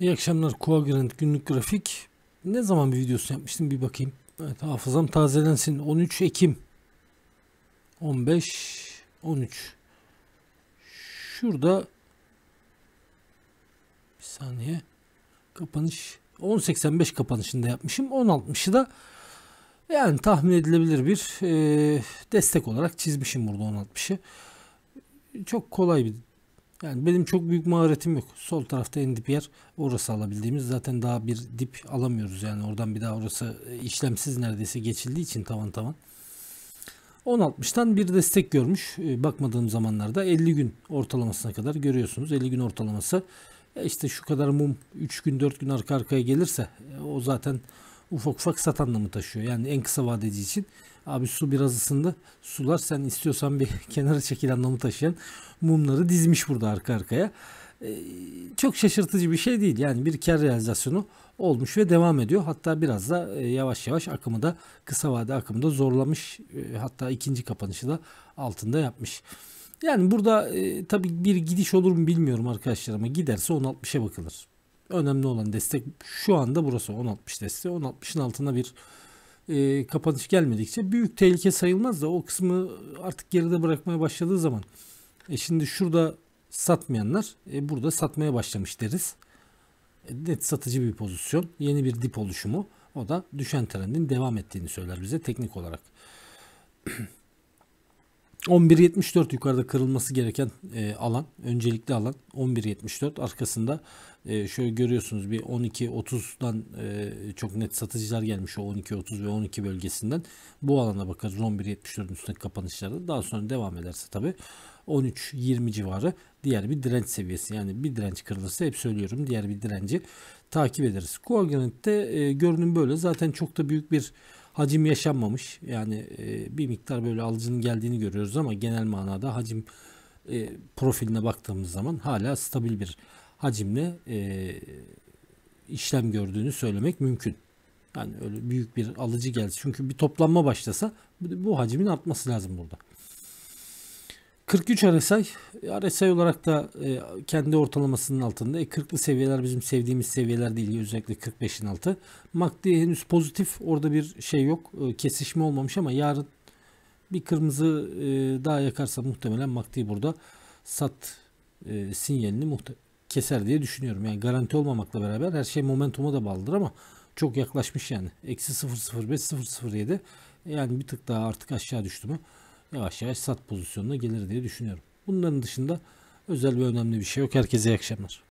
İyi akşamlar Coagrant günlük grafik. Ne zaman bir videosu yapmıştım bir bakayım. Evet hafızam tazelensin. 13 Ekim. 15 13. Şurada bir saniye kapanış 10.85 kapanışında yapmışım. 10.60'ı da yani tahmin edilebilir bir e, destek olarak çizmişim burada 10.60'ı. Çok kolay bir yani benim çok büyük maharetim yok. Sol tarafta en dip yer orası alabildiğimiz. Zaten daha bir dip alamıyoruz yani oradan bir daha orası e, işlemsiz neredeyse geçildiği için tavan tavan. 10.60'tan bir destek görmüş. E, bakmadığım zamanlarda 50 gün ortalamasına kadar görüyorsunuz. 50 gün ortalaması e, işte şu kadar mum 3 gün 4 gün arka arkaya gelirse o zaten ufak ufak sat anlamı taşıyor. Yani en kısa vadeci için Abi su biraz ısındı. Sular sen istiyorsan bir kenara çekil anlamı taşıyan mumları dizmiş burada arka arkaya. Ee, çok şaşırtıcı bir şey değil. Yani bir kar realizasyonu olmuş ve devam ediyor. Hatta biraz da e, yavaş yavaş akımı da kısa vade akımı da zorlamış. E, hatta ikinci kapanışı da altında yapmış. Yani burada e, tabii bir gidiş olur mu bilmiyorum arkadaşlar ama giderse 10.60'a bakılır. Önemli olan destek şu anda burası 10.60 desteği. 10.60'ın altına bir e, kapanış gelmedikçe büyük tehlike sayılmaz da o kısmı artık geride bırakmaya başladığı zaman e şimdi şurada satmayanlar e, burada satmaya başlamış deriz. E, net satıcı bir pozisyon. Yeni bir dip oluşumu. O da düşen trendin devam ettiğini söyler bize teknik olarak. 11.74 yukarıda kırılması gereken e, alan, öncelikli alan 11.74 arkasında e, şöyle görüyorsunuz bir 12.30'dan e, çok net satıcılar gelmiş o 12.30 ve 12 bölgesinden bu alana bakarız 11.74'ün üstündeki kapanışları daha sonra devam ederse tabi 13.20 civarı diğer bir direnç seviyesi yani bir direnç kırılırsa hep söylüyorum diğer bir direnci takip ederiz. Coagulant'te e, görünüm böyle zaten çok da büyük bir hacim yaşanmamış. Yani e, bir miktar böyle alıcının geldiğini görüyoruz ama genel manada hacim e, profiline baktığımız zaman hala stabil bir hacimle e, işlem gördüğünü söylemek mümkün. Yani öyle büyük bir alıcı geldi. Çünkü bir toplanma başlasa bu, hacmin hacimin artması lazım burada. 43 RSI. RSI olarak da e, kendi ortalamasının altında. E, 40'lı seviyeler bizim sevdiğimiz seviyeler değil. Özellikle 45'in altı. MACD henüz pozitif. Orada bir şey yok. E, kesişme olmamış ama yarın bir kırmızı e, daha yakarsa muhtemelen MACD burada sat e, sinyalini muhte keser diye düşünüyorum. Yani garanti olmamakla beraber her şey momentuma da bağlıdır ama çok yaklaşmış yani. Eksi 0.05 0.07 yani bir tık daha artık aşağı düştü mü? yavaş yavaş sat pozisyonuna gelir diye düşünüyorum. Bunların dışında özel ve önemli bir şey yok. Herkese iyi akşamlar.